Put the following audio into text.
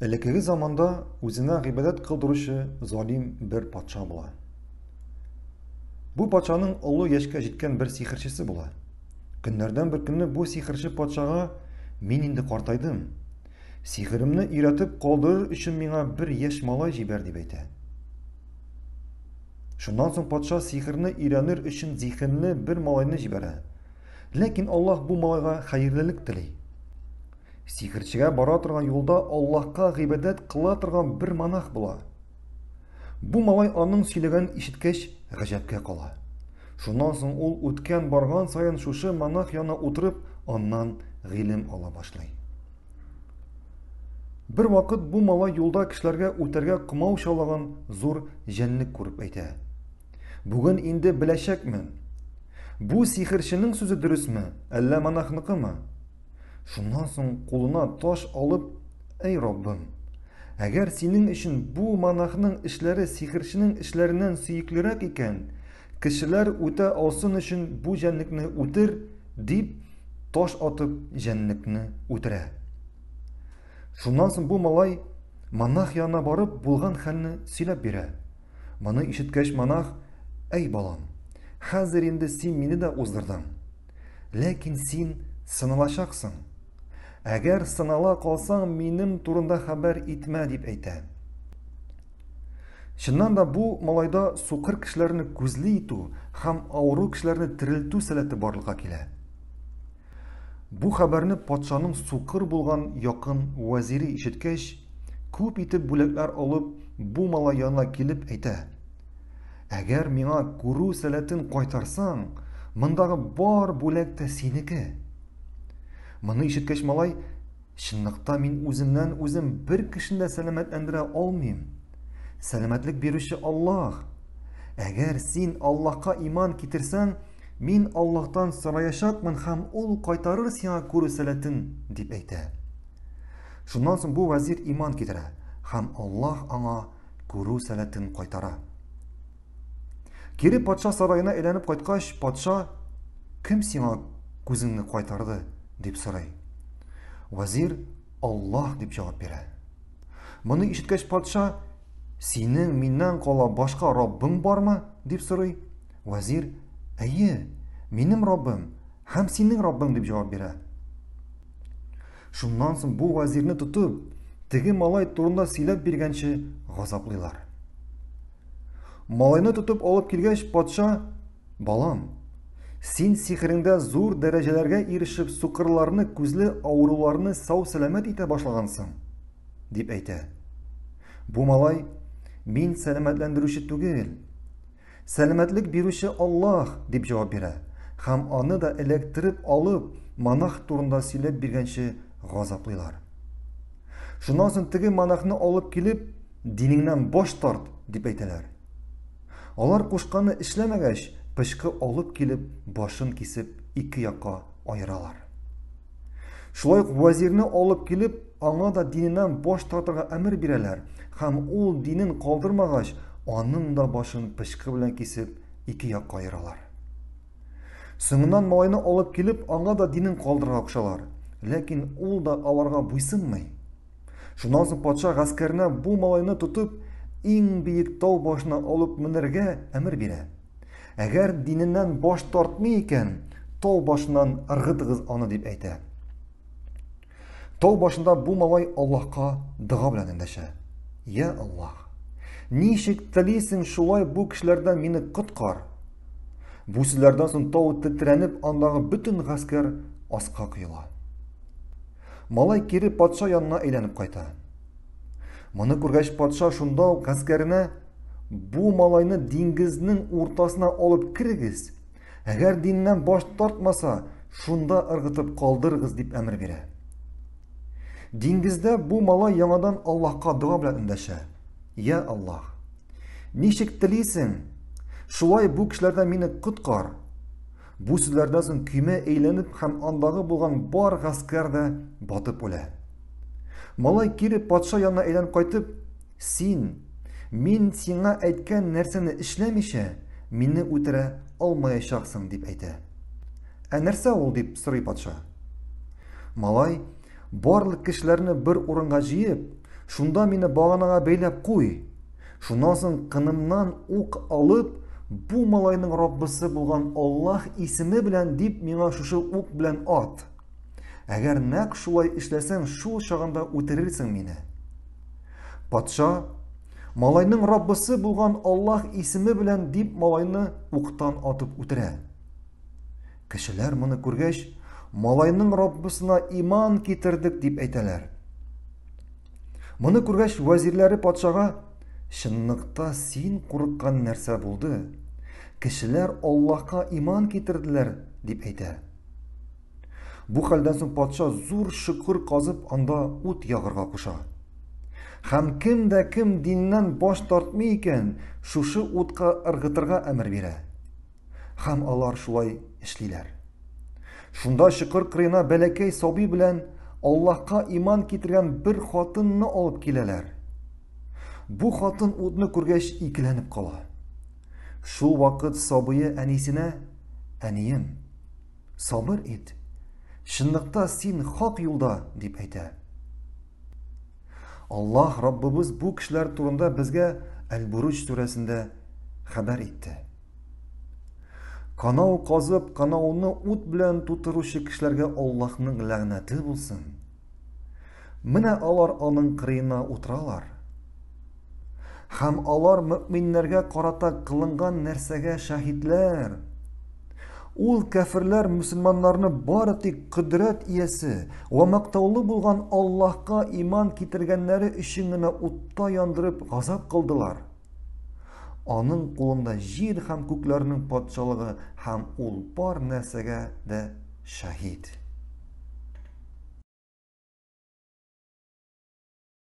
Ілекегі заманда өзіне ғибадат қылдырушы залим бір патша бола. Бұл патшаның ұлы ешке жеткен бір сиқыршысы бола. Күндерден бір күні бұл сиқыршы патшаға «Мен енді қартайдым. Сихірімні үйретіп қолдырыр үшін меңа бір еш малай жібер» деп айты. Шундан соң патша сиқырны үйренер үшін зиқырны бір малайны жіберді. Ләкин Аллах бұл малайға хайырлылық тілей сиқыршыға бара тұрған жолда аллаһқа ғибадат қыла тұрған бір манақ бұла бұл малай аның сөйлегенін ишіткеш ғажәпке қала шунан соң ол өткен барған сайын шушы манақ яна отырып аннан ғилім ала башлай бір вақыт бұл малай жолда кішілерге өтерге құмау шалаған зор жәнлік көріп әйтә бүгін енді біләшәкмін бұл сиқыршының сөзі дұрысмы әллә монахныкымы Шуннан соң қолына таш алып, «Әй Раббым, әгәр сенің үшін бу монахның эшләре сихіршінің эшләреннән сөйеклерәк екен, кішілер өте алсын үшін бұл җәнлекне өтір» деп таш атып җәнлекне үтерә. Шуннан соң бұл малай монах яна барып болған хәлні сөйләп берә. Мұны ишеткәш монах: "Әй балам, хәзер инде сен мені дә оздырдың, Ләкин син сыналашақсың әгәр сынала қалсаң менің турында хабар итмә деп әйтә Шыннан да бу малайда суқыр кешеләрне күзли ету, һәм ауру кешеләрне терелтү сәләте барлыққа килә бұл хәбәрне патшаның суқыр болған яқын вәзире ишеткәч күп итеп бүләкләр алып бу малай янына килеп әйтә әгәр миңа күру сәләтен қайтарсаң, мындағы бар бүләк тә синеке мұны ишеткеш малай шындықта мен өзімнен өзім бір кішінде сәлемәтлендіре алмаймын Сәлеметлік беруші аллах әгәр сен аллахқа иман китерсәң мен аллахтан мен һәм ол қайтарыр сиңа сәләтін, деп әйтә шуннан соң бұл вәзир иман китерә һәм аллах аңа көру сәләтін қайтара кире патша сарайына әйләніп қайтқаш патша кім сиңа көзіңді қайтарды деп сұрай уәзир аллах деп жауап береді мұны ишіткәч патша сенің менен қола башқа роббың ма? деп сұрай уәзир әйе менің роббым һәм сенің роббың деп жауап береді шуннан соң бұл уәзирні тұтып теге малай турында сөйләп бергенше ғазаплыйлар малайны тұтып алып келгәш патша балам Син сиқырыңда зор дәрежелерге ерішіп сұқырларыны көзлі ауруларыны сау сәлемет ете башлағансың деп әйтә бұл малай мен сәлемәтләндіруші түгел сәлемәтлік беруші аллах деп жауап бирә һәм аны да эләктереп алып манах турында сөйләп биргәнче ғазаплыйлар. шунан соң теге алып килеп динеңнән баш тарт деп әйтәләр алар кушканы эшләмәгәч пішкі алып келіп башын кесіп екі яққа айыралар шулай ук алып келіп аңа да диненән баш тартырга әмер бирәләр һәм ул динен қалдырмағаш аның да башын пішкі белән кесіп, ике яққа айыралар соңыннан малайны алып келіп, аңа да динен калдырырга кушалар ләкин ул да аларға буйсынмый шуннан патша ғәскәренә бұл малайны тотып иң биік тау башына алып менәргә әмер бирә әгәр диненнән баш тартмый икән тау башынан ырғытығыз аны деп әйтә тау башында бу малай аллаһка дыға белән Е йә аллаһ ничек телисең шулай бу кешеләрдән мине коткар бу сүзләрдән соң тау тетрәнеп андагы бүтін гаскәр аска коела малай кире патша янына әйләнеп кайта Мұны күргәч патша шунда ук Бу малайны деңгізінің ортасына алып кіргіз әгер диннен баш тартмаса шунда ырғытып қалдырғыз деп әмір бере Деңгізді бұ малай яңадан аллахқа дұға білән үндәшә аллах нишек шулай бұл кішілерден мені құтқар бұл сөздерден соң күйме әйленіп һәм андағы болған бар ғәскәр батып өлә малай кері патша янына әйләніп қайтып син мин сиңа әйткән нәрсәне эшләмичә мине үтерә алмаячаксың дип әйтә ә нәрсә ул дип сорый патша малай барлык кешеләрне бер урынга җыеп шунда мине баганага бәйләп куй шуннан соң кынымнан ук алып бу малайның раббысы булган аллаһ исеме белән дип миңа шушы ук белән ат әгәр нәкъ шулай эшләсәң шул чагында үтерерсең мине патша малайның раббысы болған аллаһ исімі білән деп малайны уқтан атып үтірә кішілер мұны көргәш малайның раббысына иман кетірдік деп әйтәләр мұны көргеш вәзірләрі патшаға шынлықта сен құрыққан нәрсә болды кішілер аллаһқа иман кетірділер деп әйтә бұл хәлден соң патша зур шықыр қазып анда ут яғырға қоша һәм кем дә кем диннән баш тартмый икән шушы утка ыргытырга әмір бирә һәм алар шулай эшлиләр шунда шықыр кырыена бәләкәй саби белән аллаһка иман китергән бір хатынны алып киләләр бу хатын утны күргәч икеләнеп кала шул вакыт сабые әнисенә әнием сабыр ет, шындықта син хак юлда деп әйтә аллаһ раббыбыз бұл кішілер турында бізге әл буруч сүресінде хабар итте канау қазып канауны ут белән тутырушы кішілерге Аллаһның ләгънәте болсын. Менә алар аның кырыена утыралар. Һәм алар мөэминнәргә карата қылынған нәрсәгә шәһитләр! ул кәферләр мөселманнарны бары тик кодрәт иясе ва мактаулы булган аллаһка иман китергәннәре өчен генә утта яндырып газап кылдылар аның кулында җир һәм күкләрнең патшалыгы һәм ул бар нәрсәгә дә шаһид